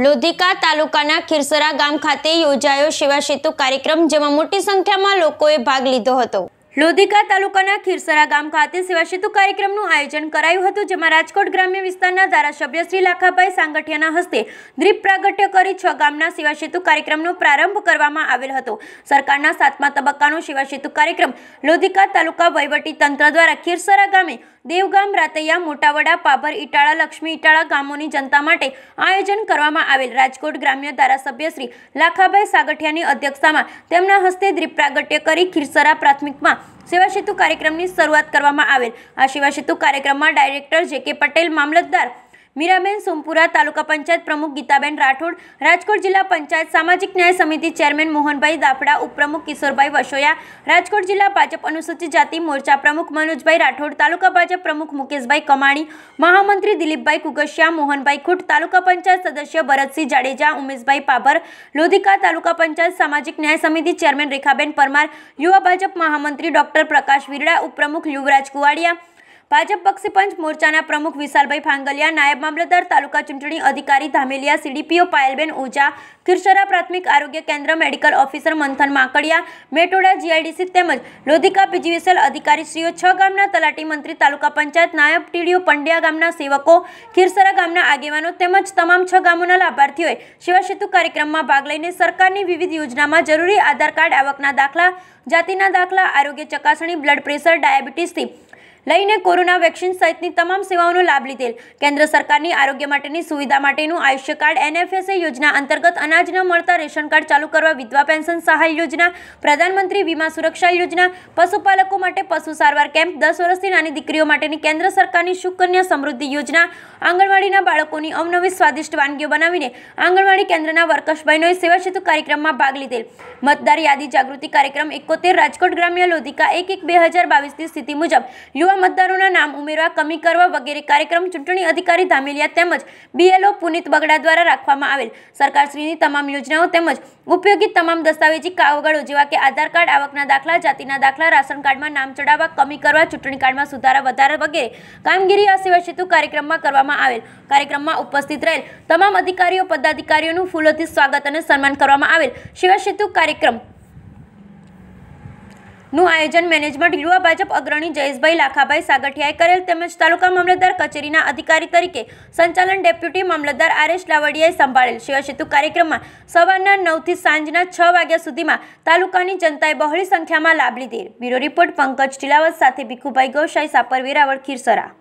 લોધિકા તાલુકાના ખીરસરા ગામ ખાતે યોજાયો સેવા સેતુ કાર્યક્રમ જેમાં મોટી સંખ્યામાં લોકોએ ભાગ લીધો હતો લોધિકા તાલુકાના ખીરસરા ગામ ખાતે સેવા સેતુ કાર્યક્રમનું આયોજન કરાયું હતું જેમાં રાજકોટ ગ્રામ્ય વિસ્તારના ધારાસભ્ય શ્રી લાખાભાઈ સાંગઠિયાના હસ્તે દ્રીપ પ્રાગટ્ય કરી છ ગામના સેવા સેતુ કાર્યક્રમનો પ્રારંભ કરવામાં આવેલ હતો સરકારના સાતમા તબક્કાનો સેવા સેતુ કાર્યક્રમ લોધિકા તાલુકા વહીવટી તંત્ર દ્વારા ખીરસરા ગામે દેવગામ રાતૈયા મોટાવડા પાભર ઇટાળા લક્ષ્મી ઇટાળા ગામોની જનતા માટે આયોજન કરવામાં આવેલ રાજકોટ ગ્રામ્ય ધારાસભ્ય શ્રી લાખાભાઈ સાગઠિયાની અધ્યક્ષતામાં તેમના હસ્તે દ્રીપ પ્રાગટ્ય કરી ખીરસરા પ્રાથમિકમાં સેવા સેતુ કાર્યક્રમની શરૂઆત કરવામાં આવેલ આ સેવા સેતુ કાર્યક્રમમાં ડાયરેક્ટર જે કે પટેલ મામલતદાર મીરાબેન સોમપુરા તાલુકા પંચાયત પ્રમુખ ગીતાબેન રાઠોડ રાજકોટ જિલ્લા પંચાયત સામાજિક ન્યાય સમિતિ ચેરમેન મોહનભાઈ દાફડા ઉપપ્રમુખ કિશોરભાઈ વસોયા રાજકોટ જિલ્લા ભાજપ અનુસૂચિત જાતિ મોરચા પ્રમુખ મનોજભાઈ રાઠોડ તાલુકા ભાજપ પ્રમુખ મુકેશભાઈ કમાણી મહામંત્રી દિલીપભાઈ કુગશિયા મોહનભાઈ ખુટ તાલુકા પંચાયત સદસ્ય ભરતસિંહ જાડેજા ઉમેશભાઈ પાભર લોધિકા તાલુકા પંચાયત સામાજિક ન્યાય સમિતિ ચેરમેન રેખાબેન પરમાર યુવા ભાજપ મહામંત્રી ડોક્ટર પ્રકાશ વિરડા ઉપપ્રમુખ યુવરાજ કુવાડિયા ભાજપ પક્ષી પંચ મોરચાના પ્રમુખ વિશાલભાઈ ફાંગલિયા નાયબ મામલતદાર તાલુકા ચૂંટણી અધિકારી ધામેલિયા સીડીપીઓ પાયલબેન ઓઝા ખીરસરા પ્રાથમિક આરોગ્ય કેન્દ્ર મેડિકલ ઓફિસર મંથન માકડિયા મેટોડા જીઆઈડીસી તેમજ લોધિકા પીજીવીસેલ અધિકારીશ્રીઓ છ ગામના તલાટી મંત્રી તાલુકા પંચાયત નાયબ ટીડીઓ પંડ્યા ગામના સેવકો ખીરસરા ગામના આગેવાનો તેમજ તમામ છ ગામોના લાભાર્થીઓએ સેવા સેતુ કાર્યક્રમમાં ભાગ લઈને સરકારની વિવિધ યોજનામાં જરૂરી આધાર કાર્ડ આવકના દાખલા જાતિના દાખલા આરોગ્ય ચકાસણી બ્લડ પ્રેશર ડાયાબિટીસથી લઈને કોરોના વેક્સિન સહિતની તમામ સેવાઓનો લાભ લીધેલ કેન્દ્ર સરકારની આરોગ્ય માટેની સુવિધા માટેનું આયુષ્ય કાર્ડ એનએફએસએ યોજના અંતર્ગત અનાજ ન મળતા રેશન કાર્ડ ચાલુ કરવા વિધવા પેન્શન સહાય યોજના પ્રધાનમંત્રી વીમા સુરક્ષા યોજના પશુપાલકો માટે પશુ સારવાર કેમ્પ દસ વર્ષથી નાની દીકરીઓ માટેની કેન્દ્ર સરકારની સુકન્યા સમૃદ્ધિ યોજના આંગણવાડીના બાળકોની અવનવી સ્વાદિષ્ટ વાનગીઓ બનાવીને આંગણવાડી કેન્દ્રના વર્કશભાઈનોએ સેવા સેતુ કાર્યક્રમમાં ભાગ લીધેલ મતદાર યાદી જાગૃતિ કાર્યક્રમ એકોતેર રાજકોટ ગ્રામ્ય લોધિકા એક એક બે હજાર બાવીસની સ્થિતિ મુજબ યુવા યુવા મતદારોના નામ ઉમેરવા કમી કરવા વગેરે કાર્યક્રમ ચૂંટણી અધિકારી ધામેલિયા તેમજ બીએલઓ પુનિત બગડા દ્વારા રાખવામાં આવેલ સરકારશ્રીની તમામ યોજનાઓ તેમજ ઉપયોગી તમામ દસ્તાવેજી કાગળો જેવા કે આધાર કાર્ડ આવકના દાખલા જાતિના દાખલા રાશન કાર્ડમાં નામ ચડાવવા કમી કરવા ચૂંટણી કાર્ડમાં સુધારા વધારા વગેરે કામગીરી આ સેવા કાર્યક્રમમાં કરવામાં આવેલ કાર્યક્રમમાં ઉપસ્થિત રહેલ તમામ અધિકારીઓ પદાધિકારીઓનું ફૂલોથી સ્વાગત અને સન્માન કરવામાં આવેલ સેવા કાર્યક્રમ નું આયોજન મેનેજમેન્ટ યુવા ભાજપ અગ્રણી જયેશભાઈ લાખાભાઈ સાગઠિયાએ કરેલ તેમજ તાલુકા મામલતદાર કચેરીના અધિકારી તરીકે સંચાલન ડેપ્યુટી મામલતદાર આરેશ લાવડિયાએ સંભાળેલ શિવસેતુ કાર્યક્રમમાં સવારના નવથી સાંજના છ વાગ્યા સુધીમાં તાલુકાની જનતાએ બહોળી સંખ્યામાં લાભ લીધી બ્યુરો રિપોર્ટ પંકજ ટીલાવત સાથે ભીખુભાઈ ગૌશાઈ સાપર વેરાવળ ખીરસરા